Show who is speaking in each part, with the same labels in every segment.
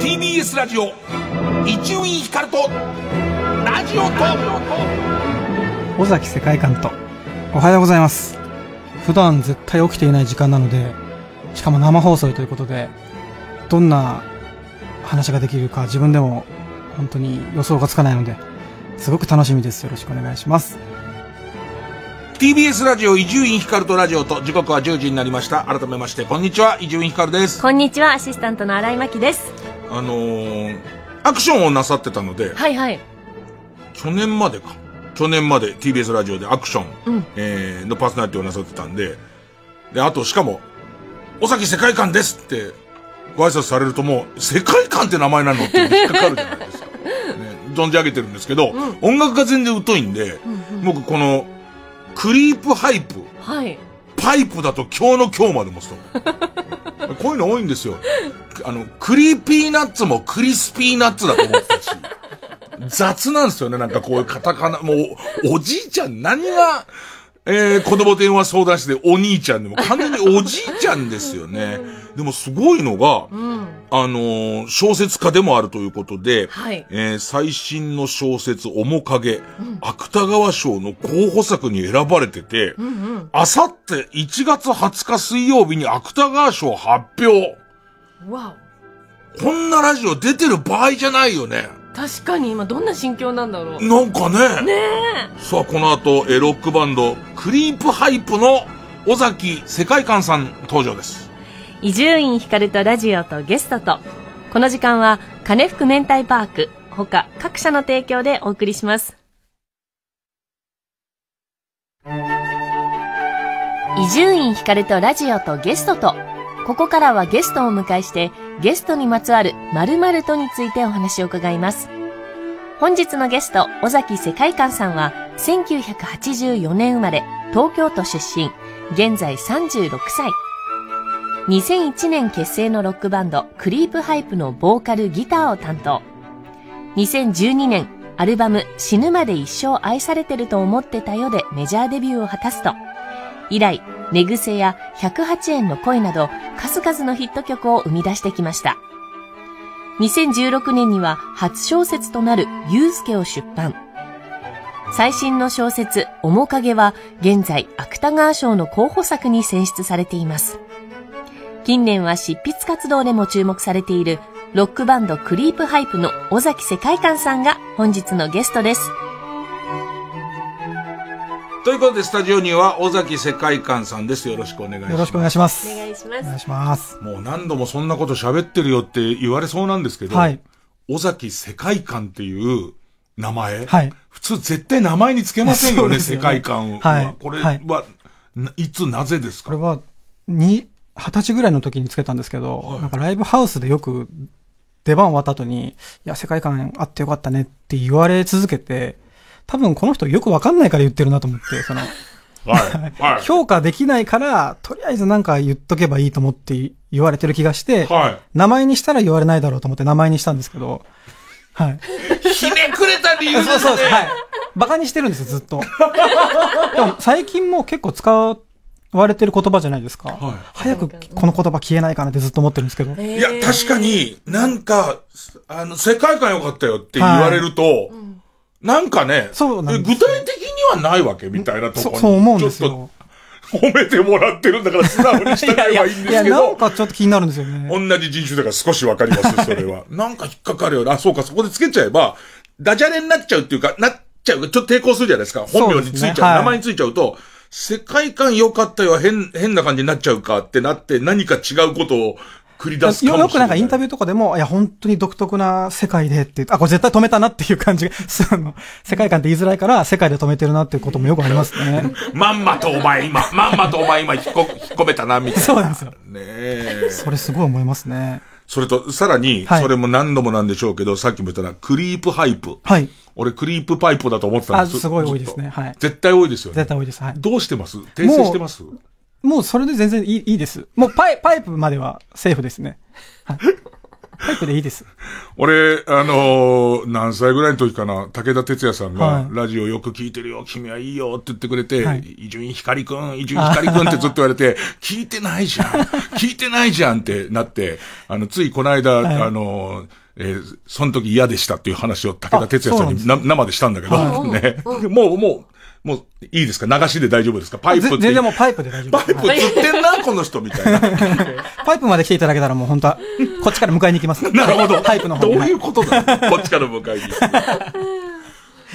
Speaker 1: TBS ラジオ一集院光とラジオと
Speaker 2: 尾崎世界観とおはようございます普段絶対起きていない時間なのでしかも生放送ということでどんな話ができるか自分でも本当に予想がつかないのですごく楽しみですよろしくお願いします
Speaker 1: TBS ラジオ伊集院光とラジオと時刻は10時になりました改めましてこんにちは伊集院光です
Speaker 3: こんにちはアシスタントの新井真希です
Speaker 1: あのー、アクションをなさってたのではいはい去年までか去年まで TBS ラジオでアクション、うん、えー、のパーソナリティをなさってたんでであとしかも「尾崎世界観です」ってご挨拶されるともう「世界観って名前なの?」って引っかかる
Speaker 3: じゃないですか、ね、
Speaker 1: 存じ上げてるんですけど、うん、音楽が全然疎いんで、うんうん、僕この「クリープハイプ。はい。パイプだと今日の今日まで持つと。こういうの多いんですよ。あの、クリーピーナッツもクリスピーナッツだと思ってたし。雑なんですよね、なんかこういうカタカナ。もう、おじいちゃん何が、えー、子供電は相談しでお兄ちゃんでも完全におじいちゃんですよね。でもすごいのが、うん、あのー、小説家でもあるということで、はい、えー、最新の小説、面影、うん、芥川賞の候補作に選ばれてて、あさって1月20日水曜日に芥川賞発表。こんなラジオ出てる場合じゃないよね。
Speaker 3: 確かに今どんな心境なんだろうなんかねね
Speaker 1: さあこの後えロックバンドクリープハイプの尾崎世界観さん登場です
Speaker 3: 伊集院光とラジオとゲストとこの時間は金福明太パークほか各社の提供でお送りします伊集院光とラジオとゲストとここからはゲストをお迎えしてゲストにまつわる〇〇とについてお話を伺います。本日のゲスト、尾崎世界観さんは、1984年生まれ、東京都出身、現在36歳。2001年結成のロックバンド、クリープハイプのボーカル、ギターを担当。2012年、アルバム、死ぬまで一生愛されてると思ってたよでメジャーデビューを果たすと、以来、寝癖や108円の恋など数々のヒット曲を生み出してきました。2016年には初小説となるゆうすけを出版。最新の小説、面影は現在芥川賞の候補作に選出されています。近年は執筆活動でも注目されているロックバンドクリープハイプの尾崎世界観さんが本日のゲストです。
Speaker 1: ということで、スタジオには、尾崎世界観さんです。よろしくお願いします。よろしくお願いします。
Speaker 3: お願いします。お願いします。
Speaker 1: もう何度もそんなこと喋ってるよって言われそうなんですけど、はい。尾崎世界観っていう名前、はい。普通絶対名前につけませんよね、よね世界観は。はい。これは、はい、いつなぜですかこれは、に、二十歳ぐらい
Speaker 2: の時につけたんですけど、はい、なんかライブハウスでよく出番終わった後に、いや、世界観あってよかったねって言われ続けて、多分この人よくわかんないから言ってるなと思って、その、
Speaker 1: は
Speaker 2: い、評価できないから、とりあえずなんか言っとけばいいと思って言われてる気がして、はい、名前にしたら言われないだろうと思って名前にしたんですけど、はい。
Speaker 1: ひねくれた理由ですね。そうそうです。はい。
Speaker 2: バカにしてるんですよ、ずっと。でも最近も結構使う、言われてる言葉じゃないですか。はい、早くこの言葉消えないかなってずっと思ってるんですけど。
Speaker 1: いや、確かに、なんか、あの、世界観良かったよって言われると、はいなんかね、そうなん具体的にはないわけみたいなところに。そう思うんですよ。褒めてもらってるんだから素直に従えばいいんですけど。いやなんかちょっと気になるんですよね。同じ人種だから少しわかります、それは。なんか引っかかるよな。あ、そうか、そこでつけちゃえば、ダジャレになっちゃうっていうか、なっちゃう、ちょっと抵抗するじゃないですか。本名についちゃう、うねはい、名前についちゃうと、世界観良かったよ、変、変な感じになっちゃうかってなって、何か違うことを繰り出すかもよくなんかイ
Speaker 2: ンタビューとかでも、いや、本当に独特な世界でってあ、これ絶対止めたなっていう感じが、その、世界観って言いづらいから、世界で止めてるなっていうこともよくあります
Speaker 1: ね。まんまとお前今、まんまとお前今引っ込、引っ込めたな、みたいな。そうなんですよ。ねえ。
Speaker 2: それすごい思いますね。
Speaker 1: それと、さらに、それも何度もなんでしょうけど、さっきも言ったら、クリープハイプ。はい。俺、クリープパイプだと思ってたんですあ、すごい多いですね。はい。絶対多いですよね。絶対多いです。はい。どうしてます訂正してますもう
Speaker 2: それで全然いいいいです。もうパイパイプまではセーフですね。はい、パイプでいいです。
Speaker 1: 俺、あのー、何歳ぐらいの時かな、武田鉄矢さんが、ラジオよく聞いてるよ、君はいいよって言ってくれて、伊集院光くん、伊集院光くんって ずっと言われて、聞いてないじゃん、聞いてないじゃんってなって、あの、ついこの間、はい、あのーえー、その時嫌でしたっていう話を武田哲也さんに生でしたんだけど、ね、もう、もう、もう、いいですか流しで大丈夫ですかパイプ全然もうパイプで大丈夫です。パイプ釣ってんな、この人みたいな。
Speaker 2: パイプまで来ていただけたらもう本当は、こっちから迎えに行きます。なるほど。パイプの方どういうこと
Speaker 1: だこっちから迎えに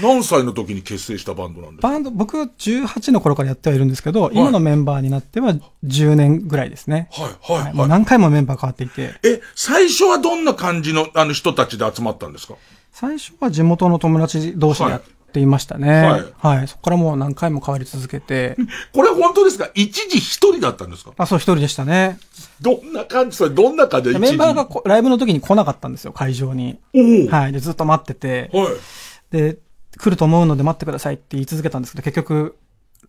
Speaker 1: 何歳の時に結成したバンドなんですか
Speaker 2: バンド、僕18の頃からやってはいるんですけど、はい、今のメンバーになっては10年ぐらいですね。はい、はい、はい。もう何回もメンバー変わっていて。
Speaker 1: え、最初はどんな感じのあの人たちで集まったんですか
Speaker 2: 最初は地元の友達同士でやっっていましたね。はい。はい。そこからもう何回も変わり
Speaker 1: 続けて。これ本当ですか一時一人だったんですか
Speaker 2: あ、そう、一人でしたね。
Speaker 1: どんな感じそれ、どんな感じメンバーが
Speaker 2: ライブの時に来なかったんですよ、会場に。おはい。で、ずっと待ってて。はい。で、来ると思うので待ってくださいって言い続けたんですけど、結局、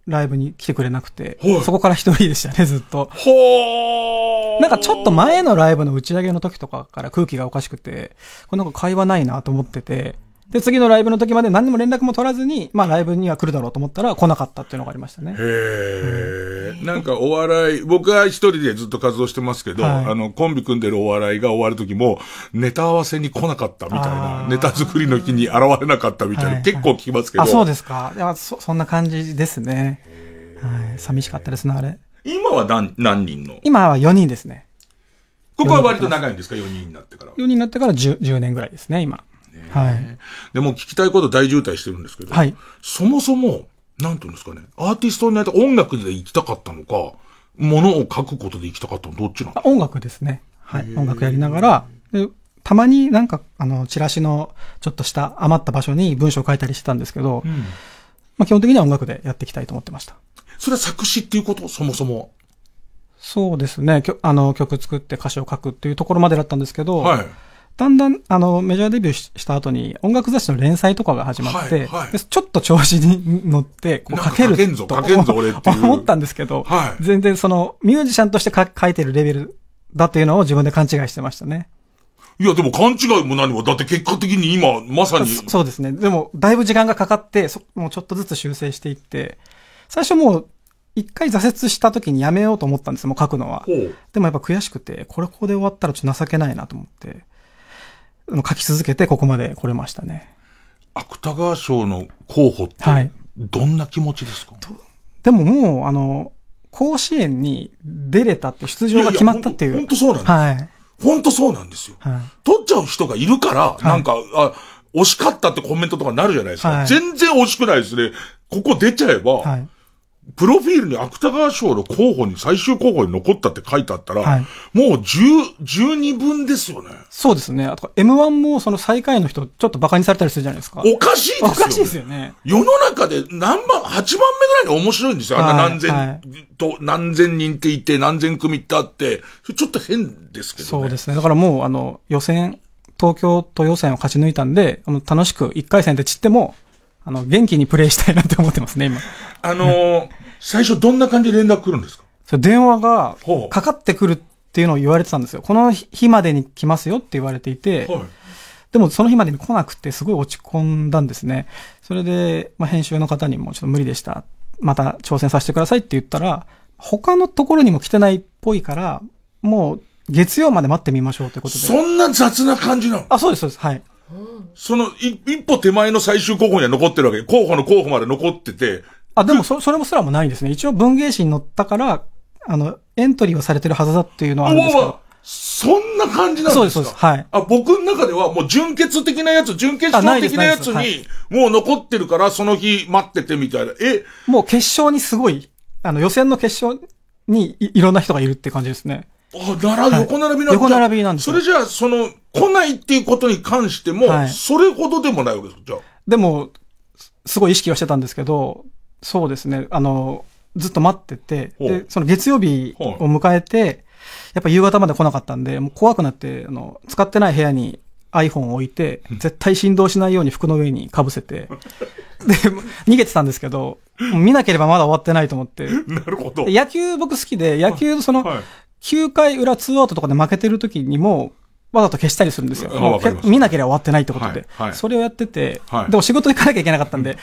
Speaker 2: ライブに来てくれなくて、はい、そこから一人でしたね、ずっと。ほーなんかちょっと前のライブの打ち上げの時とかから空気がおかしくて、これなんか会話ないなと思ってて、で、次のライブの時まで何にも連絡も取らずに、まあライブには来るだろうと思ったら来なかったっていうのがありましたね。
Speaker 1: へえ、うん、なんかお笑い、僕は一人でずっと活動してますけど、はい、あの、コンビ組んでるお笑いが終わる時も、ネタ合わせに来なかったみたいな、ネタ作りの日に現れなかったみたいな、結構聞きますけど。あ、そうです
Speaker 2: か。いやそ、そんな感じですね。はい。寂しかったですね、あれ。
Speaker 1: 今は何、何人の今は4人ですね。ここは割と長いんですか ?4 人になって
Speaker 2: から。4人になってから 10, 10年ぐらいですね、今。ね。
Speaker 1: はい。でも聞きたいこと大渋滞してるんですけど、はい。そもそも、なんていうんですかね、アーティストになりた音楽で行きたかったのか、ものを書くことで行きたかったのどっちなの
Speaker 2: 音楽ですね。はい。音楽やりながら、たまになんか、あの、チラシのちょっとした余った場所に文章を書いたりしてたんですけど、うん、まあ基本的には音楽でやっていきたいと思ってました。
Speaker 1: それは作詞っていうことそもそも。
Speaker 2: そうです
Speaker 1: ね。あの、曲
Speaker 2: 作って歌詞を書くっていうところまでだったんですけど、はい。だんだん、あの、メジャーデビューした後に、音楽雑誌の連載とかが始まって、はいはい、ちょっと調子に乗って、こう書ける
Speaker 1: と思ったんですけど、は
Speaker 2: い、全然その、ミュージシャンとして書いてるレベルだっていうのを自分で勘違いしてましたね。
Speaker 1: いや、でも勘違いも何も、だって結果的に今、まさに。そうですね。で
Speaker 2: も、だいぶ時
Speaker 1: 間がかかって、そ
Speaker 2: もうちょっとずつ修正していって、最初もう、一回挫折した時にやめようと思ったんですもう書くのは。でもやっぱ悔しくて、これここで終わったらちょっと情けないなと思って。書き続けてここまで来れましたね。
Speaker 1: 芥川賞の候補って、
Speaker 2: はい、どんな気持ちですか、でももう、あの、甲子園に出れたって、出場が決まったっていう。
Speaker 1: 本当そうなんです。はい。本当そうなんですよ。はい、取っちゃう人がいるから、なんか、あ、惜しかったってコメントとかなるじゃないですか。全然惜しくないですね。ここ出ちゃえば、はい、プロフィールに芥川賞の候補に、最終候補に残ったって書いてあったら、はい、もう十、十二分ですよね。そうですね。あと、M1 もその最下位の人、ちょっ
Speaker 2: と馬鹿にされたりするじゃないですか。おかしいですよ、ね。おかしいで
Speaker 1: すよね。世の中で何番、八番目ぐらいに面白いんですよ。あんな何千、はいと、何千人っていて、何千組ってあって、ちょっと変ですけど
Speaker 2: ね。そうですね。だからもう、あの、予選、東京都予選を勝ち抜いたんで、楽しく1回戦で散っても、あの、元気にプレイしたいなって思ってますね、今。あのー、最初どんな感じで連絡来るんですかそ電話がかかってくるっていうのを言われてたんですよ。この日までに来ますよって言われていて、はい、でもその日までに来なくてすごい落ち込んだんですね。それで、まあ、編集の方にもちょっと無理でした。また挑戦させてくださいって言ったら、他のところにも来てないっぽいから、もう月曜まで待ってみましょうってことで。そんな雑な感じなのあ、そうです、そうです。はい。
Speaker 1: その一歩手前の最終候補には残ってるわけ。候補の候補まで残ってて。あ、でもそ、そ
Speaker 2: れもすらもないんですね。一応文芸誌に載ったから、あの、エントリーをされてるはずだっていうのはあるんですけ
Speaker 1: そんな感じなんですかそうです、そうです。はい。あ、僕の中ではもう純潔的なやつ、純潔的なやつに、もう残ってるからその日待っててみたいな。えもう決勝にすごい、あの予選の決勝
Speaker 2: にいろんな人がいるって感じですね。あ、なら、横並びなん横並びなんですそれじゃあ、その、来ないっていうことに関しても、はいそれほどでもないわけですじゃあ。でも、すごい意識はしてたんですけど、そうですね、あの、ずっと待ってて、で、その月曜日を迎えて、やっぱ夕方まで来なかったんで、もう怖くなって、あの、使ってない部屋に iPhone を置いて、絶対振動しないように服の上に被せて、で、逃げてたんですけど、見なければまだ終わってないと思って、なるほど。野球僕好きで、野球その、はい9回裏ツーアウトとかで負けてる時にも、わざと消したりするんですよ。見なければ終わってないってことで。はいはい、それをやってて、はい、でも仕事行かなきゃいけなかったんで、うん、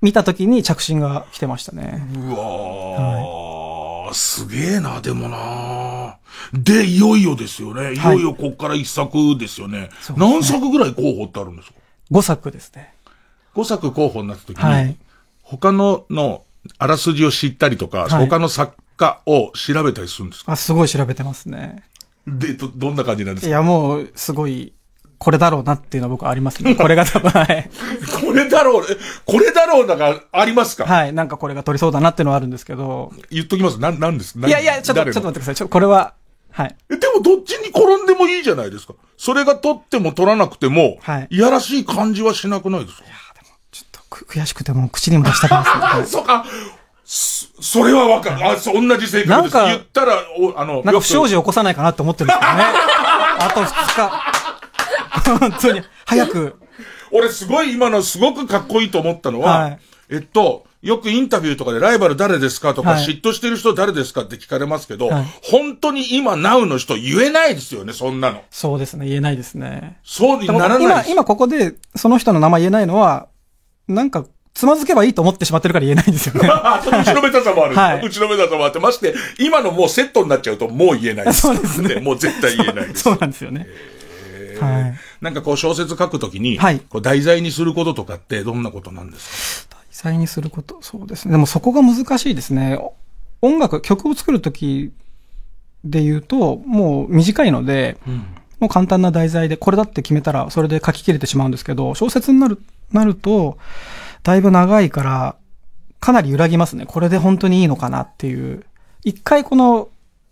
Speaker 2: 見た時に着信が来てましたね。
Speaker 1: うわー、すげえな、でもなで、いよいよですよね。いよいよこっから一作ですよね。ね何作ぐらい候補ってあるんですか ?5 作ですね。5作候補になった時に、他ののあらすじを知ったりとか、他の作かを調べたりするんです
Speaker 2: かあ、すごい調べてますね。
Speaker 1: で、ど、どんな感じなんですかいや、
Speaker 2: もう、すごい、これだろうなっていうのは僕ありますね。これが多分、はい。これだろう、これだろうなんかありますかはい。なんかこれが取りそ
Speaker 1: うだなっていうのはあるんですけど。言っときます。な、なんですいやいや、ちょっと、ちょっと待ってください。ちょ、これは、はい。でもどっちに転んでもいいじゃないですか。それが取っても取らなくても、はい。いやらしい感じはしなくないですかいや、でも、ちょっと悔しくても口にも出したくないですね。そうか。それはわかる。あ、そう、同じ性格です。なんか言ったら、おあの、なんか不祥事起こさないかなって思ってるんですけどね。あと2日。本当に、早く。俺すごい今のすごくかっこいいと思ったのは、はい、えっと、よくインタビューとかでライバル誰ですかとか、はい、嫉妬してる人誰ですかって聞かれますけど、はい、本当に今、ナウの人言えないですよね、そんなの。そうですね、言えないですね。そうにならない今、
Speaker 2: 今ここで、その人の名前言えないのは、なんかつまずけばいいと思ってしまってるから言えないんですよ
Speaker 1: ね。っと後ろめたさもある。はい、後ろめたさもあって、まして、今のもうセットになっちゃうともう言えないです。そうですね。もう絶対言えないです。そうなんですよね。はい、なんかこう小説書くときに、はい、こう題材にすることとかってどんなことなんです
Speaker 2: か題材にすること、そうですね。でもそこが難しいですね。音楽、曲を作るときで言うと、もう短いので、うん、もう簡単な題材で、これだって決めたら、それで書き切れてしまうんですけど、小説になる、なると、だいぶ長いから、かなり揺らぎますね。これで本当にいいのかなっていう。一回この、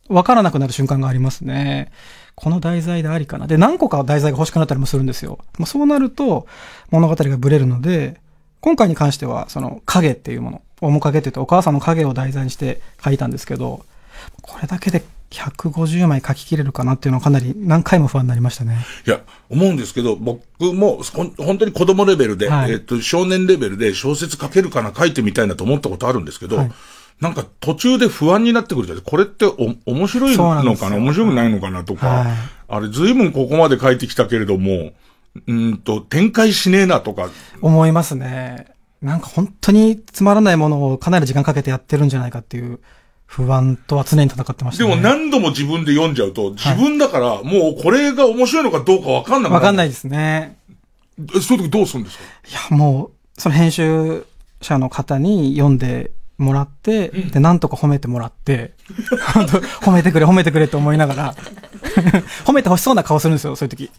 Speaker 2: わからなくなる瞬間がありますね。この題材でありかな。で、何個か題材が欲しくなったりもするんですよ。まあ、そうなると、物語がブレるので、今回に関しては、その、影っていうもの、面影って言ってお母さんの影を題材にして書いたんですけど、これだけで150枚書ききれるかなっていうのはかなり何回も不安になりましたね。
Speaker 1: いや、思うんですけど、僕も本当に子供レベルで、はい、えっと、少年レベルで小説書けるかな、書いてみたいなと思ったことあるんですけど、はい、なんか途中で不安になってくるじゃないこれってお面白いのかな面白くないのかなとか、はい、あれ随分ここまで書いてきたけれども、うんと、展開しねえなとか。
Speaker 2: 思いますね。なんか本当につまらないものをかなり時間かけてやってるんじゃないかっていう不安とは常に戦ってました、ね、でも何
Speaker 1: 度も自分で読んじゃうと、自分だからもうこれが面白いのかどうかわかんなくなわかんないですね。そ
Speaker 2: ういう時どうするんですかいや、もう、その編集者の方に読んでもらって、うん、で、なんとか褒めてもらって、褒めてくれ、褒めてくれと思いながら、褒めてほしそうな顔するんですよ、そういう時。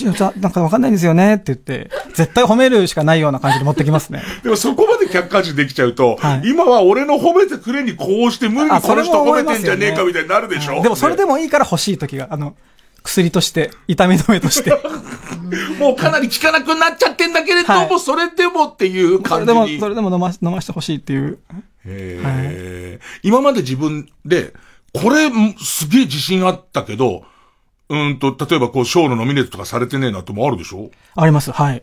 Speaker 2: ちなんかわかんないんですよねって言って、絶対褒めるしかないような感じで持ってきますね。
Speaker 1: でもそこまで客観視できちゃうと、はい、今は俺の褒めてくれにこうして無理にこの人褒めてんじゃねえかみたいになるでしょ、ね、でもそれでもいいから
Speaker 2: 欲しい時が、あの、薬として、痛み止めとして。
Speaker 1: もうかなり効かなくなっちゃってんだけれども、はい、それでもっていう感じに。それでも、それでも飲ま飲ましてほしいっていう。へえ、はい、今まで自分で、これすげえ自信あったけど、うんと、例えばこう、賞のノミネートとかされてねえなってもあるでしょあります、はい。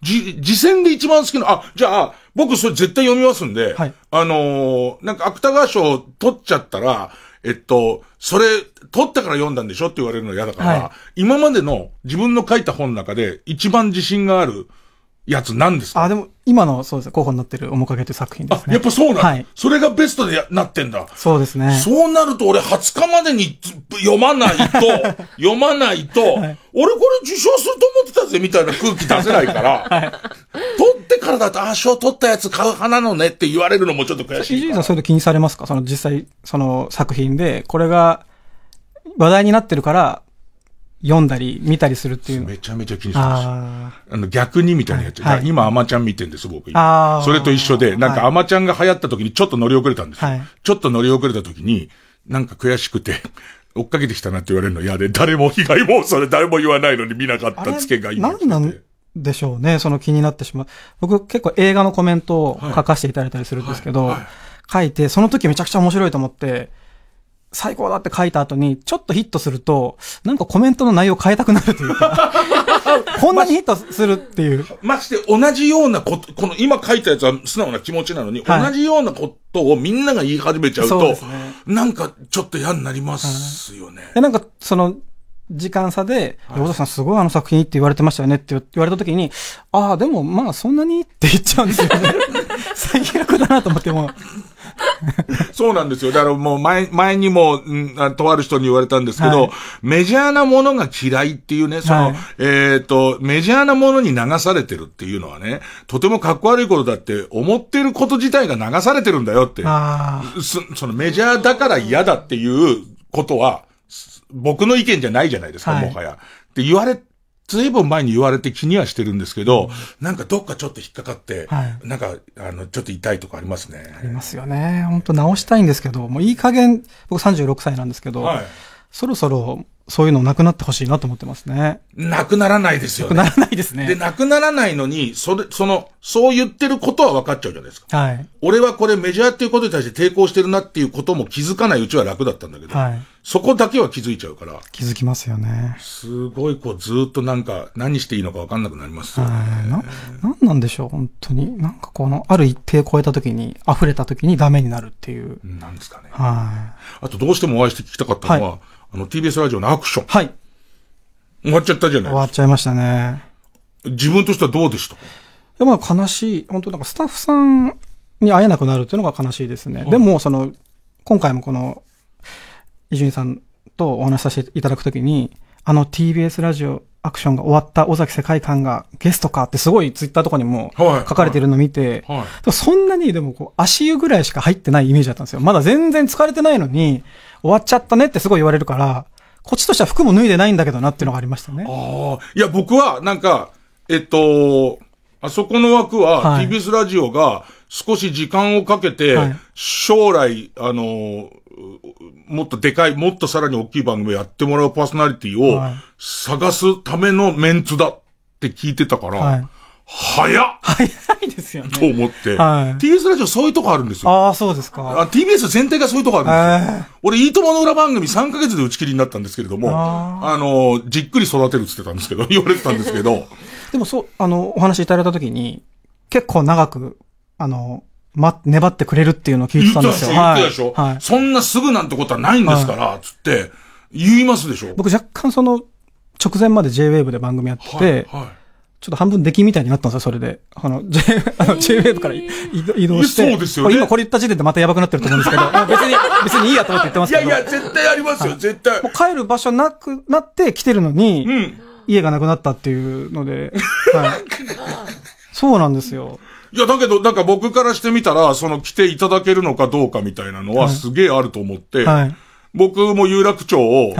Speaker 1: じ、次戦で一番好きな、あ、じゃあ、僕それ絶対読みますんで、はい、あのー、なんか芥川賞取っちゃったら、えっと、それ、取ったから読んだんでしょって言われるの嫌だから、はい、今までの自分の書いた本の中で一番自信があるやつなんです
Speaker 2: かあ、でも、今の、そうです候補になってる面影という作品ですね。あ、やっぱそうなんは
Speaker 1: い。それがベストでなってんだ。そうですね。そうなると、俺20日までに読まないと、読まないと、はい、俺これ受賞すると思ってたぜ、みたいな空気出せないから、はい、取ってからだと、あ、賞取ったやつ買う派なのねって言われるのもちょっと悔し
Speaker 2: い。伊集さん、そういうの気にされますかその実際、その作品で、これが
Speaker 1: 話題になってるから、読んだり見たりするっていうめちゃめちゃ気にしてました。あの逆にみたいなやつ。はい、今、アマちゃん見てんです僕。それと一緒で、なんかアマちゃんが流行った時にちょっと乗り遅れたんですよ。はい、ちょっと乗り遅れた時に、なんか悔しくて 追っかけてきたなって言われるの嫌で、誰も被害妄想で誰も言わないのに見なかったつけがいい。な
Speaker 2: んなんでしょうね、その気になってしまう。僕結構映画のコメントを書かせていただいたりするんですけど、はいはい、書いて、その時めちゃくちゃ面白いと思って、最高だって書いた後に、ちょっと
Speaker 1: ヒットすると、なんかコメントの内容変えたくなるというか、こんなにヒットするっていう。まして同じようなこと、この今書いたやつは素直な気持ちなのに、はい、同じようなことをみんなが言い始めちゃうと、うね、なんかちょっと嫌になりますよ
Speaker 2: ね。はい、なんかその、時間差で、はい、田さんすごいあの作品って言われてましたよねって言われたときに、ああ、でもまあそんなにって言っちゃうんですよね。最悪だな
Speaker 1: と思っても。そうなんですよ。だからもう前、前にも、うんあ、とある人に言われたんですけど、はい、メジャーなものが嫌いっていうね、その、はい、えっ、ー、と、メジャーなものに流されてるっていうのはね、とてもかっこ悪いことだって、思ってること自体が流されてるんだよって。そそのメジャーだから嫌だっていうことは、僕の意見じゃないじゃないですか、はい、もはや。って言われ、ずいぶん前に言われて気にはしてるんですけど、なんかどっかちょっと引っかかって、はい、なんか、あの、ちょっと痛いとかありますね。あり
Speaker 2: ますよね。本当直したいんですけど、もういい加減、僕36歳なんですけど、はい、そろそろそういうのなくなってほしいなと思ってますね。
Speaker 1: なくならないですよね。なくならないですね。で、なくならないのに、それ、その、そう言ってることは分かっちゃうじゃないですか。はい。俺はこれメジャーっていうことに対して抵抗してるなっていうことも気づかないうちは楽だったんだけど、はい。そこだけは気づいちゃうから。
Speaker 2: 気づきますよね。
Speaker 1: すごい、こう、ずっとなんか、何していいのか分かんなくなりますよね。
Speaker 2: はい。な、なんなんでしょう、本当に。なんかこの、ある一定超えた時に、溢れた時にダメになるっ
Speaker 1: ていう。な
Speaker 2: んですかね。は
Speaker 1: い。あと、どうしてもお会いして聞きたかったのは、はいあの TBS ラジオのアクション。はい。終わっちゃったじゃな
Speaker 2: い終わっちゃいましたね。自分としてはどうでしたいや、まあ悲しい。本当なんかスタッフさんに会えなくなるっていうのが悲しいですね。でも、その、今回もこの、伊集院さんとお話しさせていただくときに、あの TBS ラジオアクションが終わった尾崎世界観がゲストかってすごいツイッターとかにも書かれてるの見て、はいはい、そんなにでもこう足湯ぐらいしか入ってないイメージだったんですよ。まだ全然疲れてないのに終わっちゃったねってすごい言われるから、こっちとしては服も脱いでないんだけどなっていうのがありました
Speaker 1: ね。ああ。いや、僕はなんか、えっと、あそこの枠は TBS ラジオが少し時間をかけて、はい、将来、あのーもっとでかい、もっとさらに大きい番組をやってもらうパーソナリティを探すためのメンツだって聞いてたから、はい、早っ早いですよね。と思って。はい、TBS ラジオそういうとこあるんですよ。ああ、そうですか。あ TBS 全体がそういうとこあるんですよ。俺、いいともの裏番組3ヶ月で打ち切りになったんですけれども、あの、じっくり育てるって言ってたんですけど、言われてたんですけど。
Speaker 2: でもそう、あの、お話いただいたときに、結構長く、あの、ま、粘ってくれるっていうのを聞いてたんですよ。言ったでしょ、はい、
Speaker 1: そんなすぐなんてことはないんですから、はい、つって、言いますでしょ僕
Speaker 2: 若干その、直前まで JWAVE で番組やってて、はい、はい、ちょっと半分出禁みたいになったんですよ、それで。あの、J、あの JWAVE から移動して。そうですよね。今これ言った時点でまたやばくなってると思うんですけど、別 に、別にいいやと思って言ってますけど。いやいや、絶対ありますよ、絶対。もう帰る場所なくなって来てるのに、うん、家がなくなったっていうので、はい。そうなんですよ。
Speaker 1: いや、だけど、なんか僕からしてみたら、その来ていただけるのかどうかみたいなのはすげえあると思って、はい、僕も有楽町を、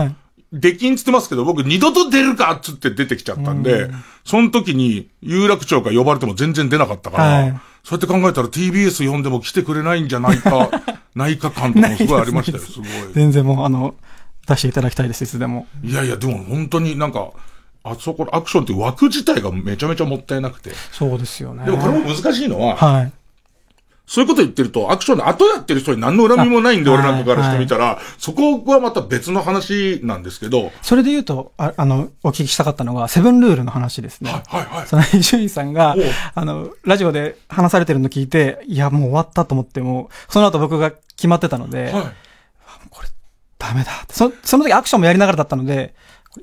Speaker 1: 出禁できんつってますけど、僕二度と出るかっつって出てきちゃったんで、うん、その時に有楽町が呼ばれても全然出なかったから、はい、そうやって考えたら TBS 呼んでも来てくれないんじゃないか、ないか感とかもすごいありましたよ、すごい。全
Speaker 2: 然もうあの、出していただきたいで
Speaker 1: す、いつでも。いやいや、でも本当になんか、あそこのアクションって枠自体がめちゃめちゃもったいなくて。そうですよね。でもこれも難しいのは、はい。そういうこと言ってると、アクションの後やってる人に何の恨みもないんで、俺なんかからしてみたら、はいはい、そこはまた別の話なんですけど。
Speaker 2: それで言うと、ああの、お聞きしたかったのが、セブンルールの話ですね。はいはいはい。その伊集院さんが、あの、ラジオで話されてるの聞いて、いや、もう終わったと思っても、その後僕が決まってたので、はい、これ、ダメだって。そ、その時アクションもやりながらだったので、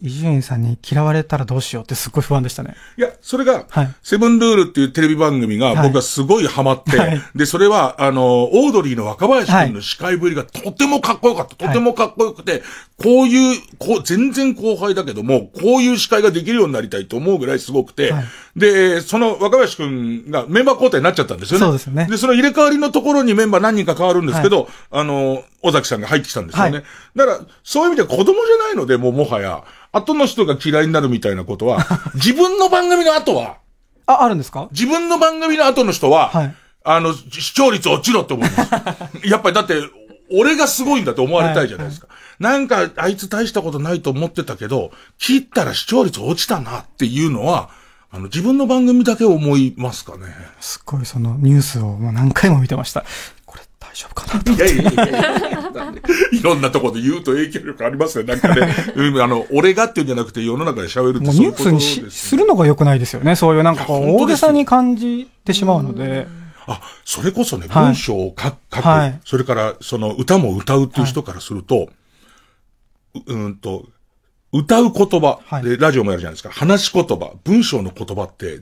Speaker 2: 伊集院さんに嫌われたらどうしようってすごい不安でしたね。
Speaker 1: いや、それが、セブンルールっていうテレビ番組が僕はすごいハマって、はい、で、それは、あの、オードリーの若林君の司会ぶりがとてもかっこよかった。とてもかっこよくて、こういう、こう、全然後輩だけども、こういう司会ができるようになりたいと思うぐらいすごくて、で、その若林くんがメンバー交代になっちゃったんですよね。そうですね。で、その入れ替わりのところにメンバー何人か変わるんですけど、はい、あの、尾崎さんが入ってきたんですよね。はい、だから、そういう意味では子供じゃないので、もうもはや、後の人が嫌いになるみたいなことは、自分の番組の後は、あ、あるんですか自分の番組の後の人は、はい、あの、視聴率落ちろって思います。やっぱりだって、俺がすごいんだと思われたいじゃないですか。はいはい、なんか、あいつ大したことないと思ってたけど、切ったら視聴率落ちたなっていうのは、あの、自分の番組だけ思いますかね。すっごいそのニュースをもう何回も見てました。これ大丈夫かなと思って。いやいやいやいやいろんなところで言うと影響力ありますね。なんかね、あの、俺がっていうんじゃなくて世の中で喋るってそういうことです、ね、ニュー
Speaker 2: スにするのが良くないですよね。そういうなんかこう、大げさに感じ
Speaker 1: てしまうので。あ、それこそね、はい、文章を書く、書く、はい、それからその歌も歌うっていう人からすると、はい、うんと、歌う言葉、はい、で、ラジオもやるじゃないですか。話し言葉、文章の言葉って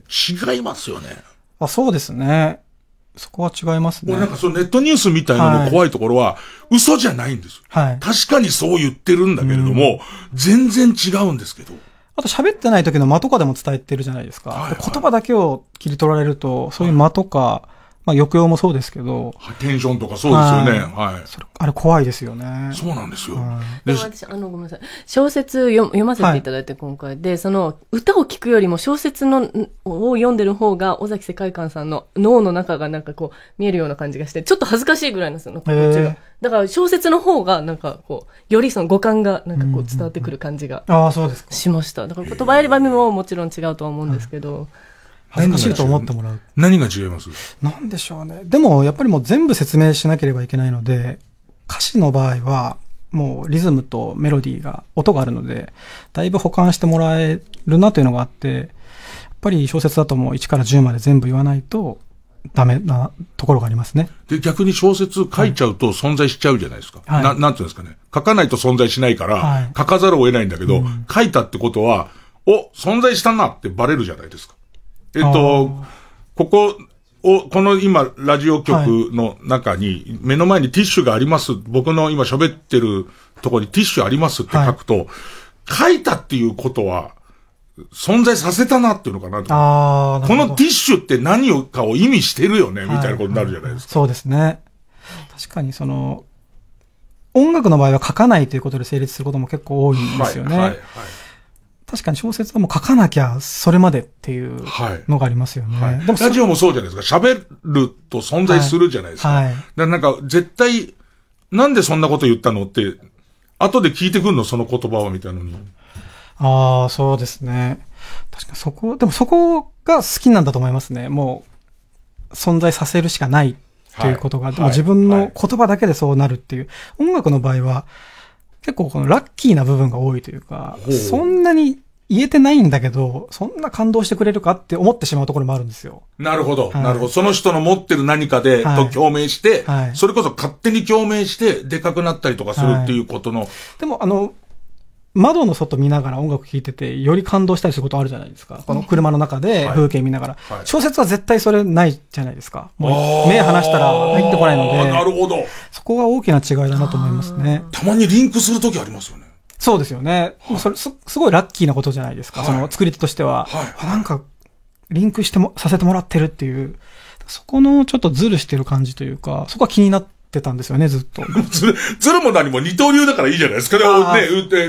Speaker 1: 違いますよね。あ、そうですね。
Speaker 2: そこは違いますね。俺なんか
Speaker 1: そのネットニュースみたいなの怖いところは、はい、嘘じゃないんです。はい。確かにそう言ってるんだけれども、うん、全然違うんですけど。あと喋ってない時の間とかでも伝えてるじゃないですか。はいはい、言葉
Speaker 2: だけを切り取られると、そういう間とか、はいまあ、抑揚もそうですけど。テンションとかそうですよね。はい。はい、あれ怖いですよね。そうなんですよ。はい、で
Speaker 3: も私、あの、ごめんなさい。小説読読ませていただいて、今回、はい、で、その、歌を聞くよりも小説の、を読んでる方が、尾崎世界観さんの脳の中がなんかこう、見えるような感じがして、ちょっと恥ずかしいぐらいなんですよ、こっちが。だから小説の方が、なんかこう、よりその五感が、なんかこう、伝わってくる感じが。ああ、そうですしました。だから言葉選びももちろん違うとは思うんですけど。何しいと
Speaker 2: 思ってもら
Speaker 1: う。何が違います
Speaker 3: なんでしょうね。
Speaker 2: でも、やっぱりもう全部説明しなければいけないので、歌詞の場合は、もうリズムとメロディーが、音があるので、だいぶ保管してもらえるなというのがあって、やっぱり小説だともう1から10まで全部言わないと、ダメなところがありますね。
Speaker 1: で、逆に小説書いちゃうと存在しちゃうじゃないですか。はい、ななんていうんですかね。書かないと存在しないから、はい、書かざるを得ないんだけど、うん、書いたってことは、お、存在したなってバレるじゃないですか。えっと、ここ、を、この今、ラジオ局の中に、目の前にティッシュがあります。僕の今喋ってるとこにティッシュありますって書くと、はい、書いたっていうことは、存在させたなっていうのかなあこのティッシュって何をかを意味してるよね、みたいなことになるじゃないですか。そうですね。
Speaker 2: 確かにその、音楽の場合は書かないということで成立することも結構多いんですよね。はい、はい、はい確かに小説はもう書かなきゃそれまでっていうのがありますよね。はいはい、ラジオもそ
Speaker 1: うじゃないですか。喋ると存在するじゃないですか。はい、だなんか絶対、なんでそんなこと言ったのって、後で聞いてくるの、その言葉をみたいなのに。
Speaker 2: ああ、そうですね。確かそこ、でもそこが好きなんだと思いますね。もう、存在させるしかない
Speaker 1: ということが、はい、でも自
Speaker 2: 分の言葉だけでそうなるっていう。音楽の場合は、結構このラッキーな部分が多
Speaker 1: いというか、そ
Speaker 2: んなに言えてないんだけど、そんな感動してくれるかって思ってしまうところもあるんですよ。
Speaker 1: なるほど、はい、なるほど。その人の持ってる何かで、はい、と共鳴して、はい、それこそ勝手に共鳴して、でかくなったりとかするっていうことの。
Speaker 2: でも、あの、窓の外見ながら音楽聴いてて、より感動したりすることあるじゃないですか。この車の中で風景見ながら。はい小説は絶対それないじゃないですか。もう目離したら入ってこないので。なるほど。そこが大きな違いだなと思いますね。たまにリンクするときありますよね。そうですよね。はい、それすすごいラッキーなことじゃないですか。その作り手としては。はい、なんか、リンクしても、させてもらってるっていう。そこのちょっとズルしてる感じというか、そこは気になって、ってたんですよね、ずっと。
Speaker 1: ず る、ずるも何も二刀流だからいいじゃないですか。ね、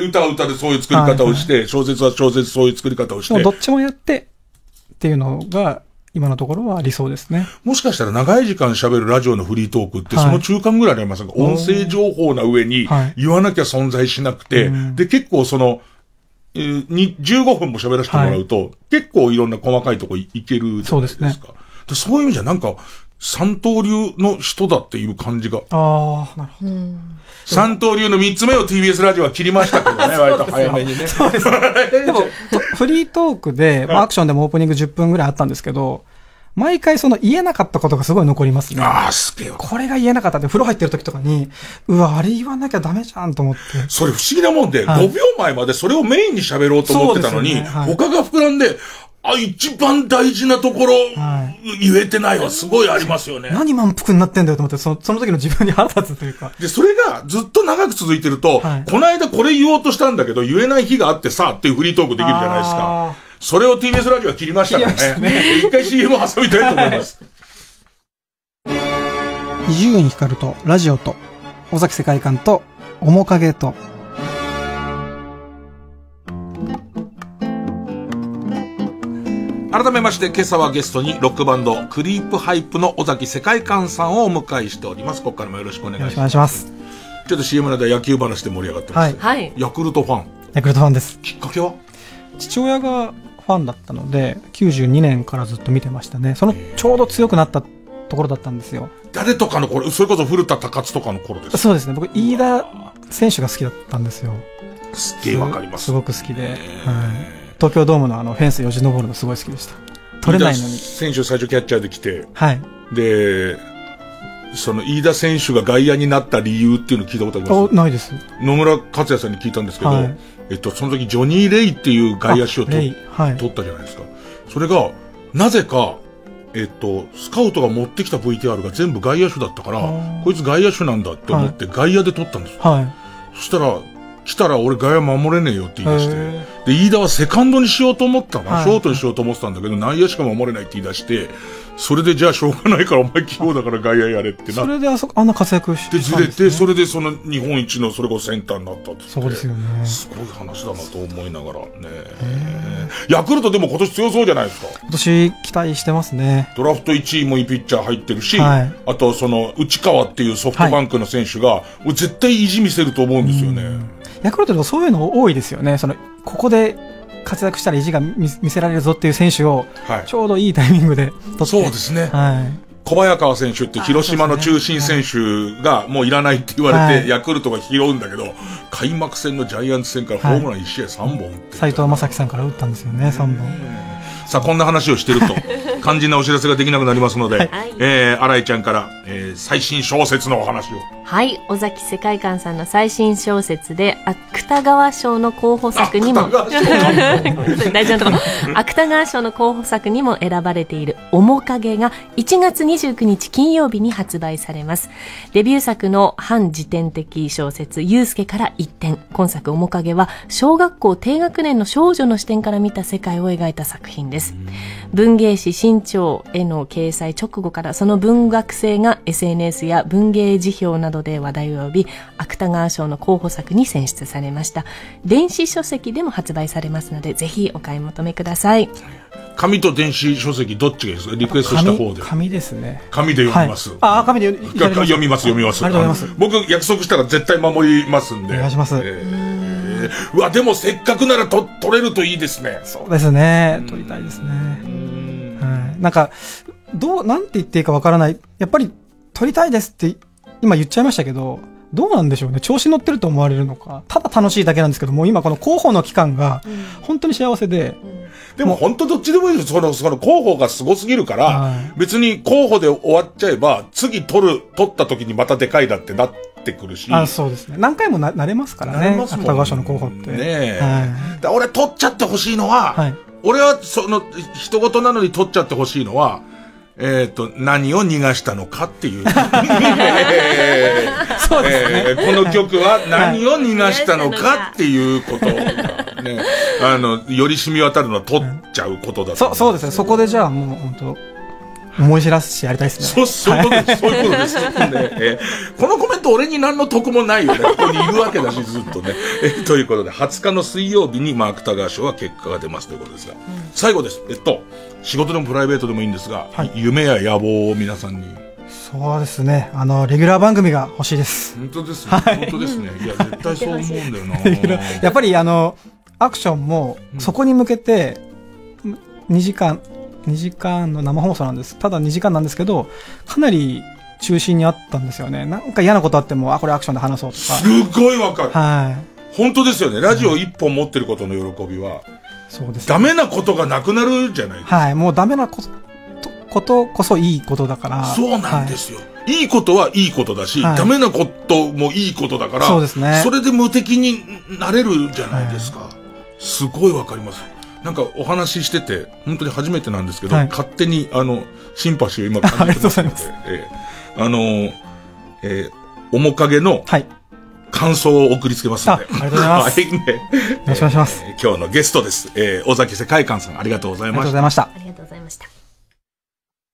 Speaker 1: 歌は歌でそういう作り方をして、はいはい、小説は小説そういう作り方をして。もうどっ
Speaker 2: ちもやって、っていうのが、今のところは理想ですね。
Speaker 1: もしかしたら長い時間喋るラジオのフリートークって、その中間ぐらいありませんか、はい、音声情報な上に、言わなきゃ存在しなくて、はい、で、結構その、えに15分も喋らせてもらうと、はい、結構いろんな細かいとこいけるじゃないですか。そうですね。そういう意味じゃなんか、三刀流の人だっていう感じが。ああ、なるほど。三刀流の三つ目を TBS ラジオは切りましたけどね、割と早めにね。そうです。
Speaker 2: でも、フリートークで、まあ、アクションでもオープニング10分ぐらいあったんですけど、毎回その言えなかったことがすごい残りますね。ああ、すげえ。これが言えなかったで、風呂入ってる時とかに、うわ、あれ言わなきゃダメじゃんと思って。
Speaker 1: それ不思議なもんで、はい、5秒前までそれをメインに喋ろうと思ってたのに、ねはい、他が膨らんで、あ、一番大事なところ、言えてないはすごいありますよね。
Speaker 2: 何満腹になってんだよと思って、そのその時の自
Speaker 1: 分に腹立つというか。で、それがずっと長く続いてると、はい、この間これ言おうとしたんだけど、言えない日があってさ、っていうフリートークできるじゃないですか。それを TBS ラジオは切りましたからね。ね一回 CM を挟みたいと思います。伊集院光
Speaker 2: と、ラジオと、尾崎世界観と、面影と、
Speaker 1: 改めまして今朝はゲストにロックバンドクリープハイプの尾崎世界観さんをお迎えしておりますここからもよろしくお願いしますちょっと CM の間野球話で盛り上がってます、はい、ヤクルトファン
Speaker 2: ヤクルトファンですきっかけは父親がファンだったので92年からずっと見てましたねそのちょうど強くなったところだったんですよ
Speaker 1: 誰とかの頃それこそ古田高津とかの頃ですそ
Speaker 2: うですね僕飯田選手が好きだったんですよすげえわかりますすごく好きで、はい東京ドームのあのフェンスよじ登るのすごい好きでした。取れないのに。
Speaker 1: 選手最初キャッチャーで来て、はい。で、その飯田選手が外野になった理由っていうのを聞いたことありますないです。野村克也さんに聞いたんですけど、はい、えっと、その時ジョニー・レイっていう外野手を取、はい、ったじゃないですか。それが、なぜか、えっと、スカウトが持ってきた VTR が全部外野手だったから、こいつ外野手なんだって思って外野で撮ったんです。はい。そしたら、来たら俺外野守れねえよって言い出して。で、飯田はセカンドにしようと思ったな、ショートにしようと思ってたんだけど、内野しか守れないって言い出して、それでじゃあしょうがないからお前器用だから外野やれってなそれであそあんな
Speaker 2: 活躍して、ね。で、ずれて、
Speaker 1: それでその日本一のそれこそセンターになったってそうですよね。すごい話だなと思いながらね。ヤクルトでも今年強そうじゃないですか。
Speaker 2: 今年期待してますね。
Speaker 1: ドラフト1位もいいピッチャー入ってるし、はい、あとその内川っていうソフトバンクの選手が、はい、絶対意地見せると思うんですよね。
Speaker 2: ヤクルトでもそういうの多いですよね。その、ここで活躍したら意地が見せられるぞっていう選手を、ちょうどいいタイミングでそうですね。はい。
Speaker 1: 小早川選手って広島の中心選手がもういらないって言われて、ヤクルトが拾うんだけど、開幕戦のジャイアンツ戦からホームラン1試合3本打って、はい、
Speaker 2: 斉藤正樹さんから打ったんですよね、3本。
Speaker 1: さあ、こんな話をしてると。
Speaker 3: 肝心
Speaker 1: なお知らせができなくなりますので、はい、えー、新井ちゃんから、えー、最新小説のお
Speaker 3: 話を。はい、尾崎世界観さんの最新小説で、芥川賞の候補作にも、大事なところ、芥川賞の候補作にも選ばれている面影が1月29日金曜日に発売されます。デビュー作の反辞典的小説、ゆうすけから一点。今作面影は、小学校低学年の少女の視点から見た世界を描いた作品です。うん文芸誌新潮への掲載直後からその文学性が SNS や文芸辞表などで話題を呼び、芥川賞の候補作に選出されました。電子書籍でも発売されますので、ぜひお買い求めください。
Speaker 1: 紙と電子書籍どっちがいいですかリクエストした方で
Speaker 2: 紙ですね
Speaker 1: 紙で読みます、はい、
Speaker 3: あ紙で読み
Speaker 1: ます読みます読みますありがとうございます僕約束したら絶対守りますんでお願いします、えー、うわでもせっかくならと取れるといいですねそう
Speaker 2: ですね取りたいですね、なんか、どう、なんて言っていいかわからない。やっぱり、撮りたいですって今言っちゃいましたけど、どうなんでしょうね。調子乗ってると思われるのか。ただ楽しいだけなんですけども、今この広報の期間が、本当に幸せで、うん
Speaker 1: でも本当どっちでもいいです。その、その候補が凄すぎるから、別に候補で終わっちゃえば、次取る、取った時にまたでかいだってなってくるし。あそうですね。何回もな、なれますからね。なれますもんね。芥川賞の候補って。ねえ。はい、俺取っちゃってほしいのは、はい、俺はその、人事なのに取っちゃってほしいのは、えっ、ー、と、何を逃がしたのかっていう。えー、そうですね、えー、この曲は何を逃がしたのかっていうことね、あの、より染み渡るのは取っちゃうことだと、そう、そう
Speaker 2: ですね。そこでじゃあもう本当思い知らすしやりたいですね。そう、そういうことです。そう
Speaker 3: いうことです。ね
Speaker 1: えー、このコメント俺に何の得もないよね。ここにいるわけだし、ずっとね。えー、ということで、20日の水曜日に、マークタガー賞は結果が出ますということですが、うん、最後です。えっと、仕事でもプライベートでもいいんですが、はい、夢や野望を皆さんに。
Speaker 2: そうですね。あの、レギュラー番組が欲しいです。
Speaker 1: 本当ですね。はい、本当ですね。
Speaker 3: いや、絶対そう思うんだよ
Speaker 1: な。
Speaker 2: やっぱり、あの、アクションも、そこに向けて、2時間、2時間の生放送なんです。ただ2時間なんですけど、かなり中心にあったんですよね。なんか嫌なことあっても、あ、これアクションで話そうとか。
Speaker 1: すごいわかる。はい。本当ですよね。ラジオ一本持ってることの喜びは。そうです、ね。ダメなことがなくなるじゃない
Speaker 2: ですか。はい。もうダメなこと、ことこそいいことだから。そうなんですよ。はい
Speaker 1: いいことはいいことだし、はい、ダメなこともいいことだから、そうですね。それで無敵になれるじゃないですか。はい、すごいわかります。なんかお話ししてて、本当に初めてなんですけど、はい、勝手に、あの、シンパシーを今感じてますので、えー、あのー、えー、面影の、はい。感想を送りつけますので。ありがとうございます。はい、ね。よろしくお願いします、えー。今日のゲストです。えー、尾崎世界観さん、ありがとうございました。ありがとうございまし
Speaker 3: た。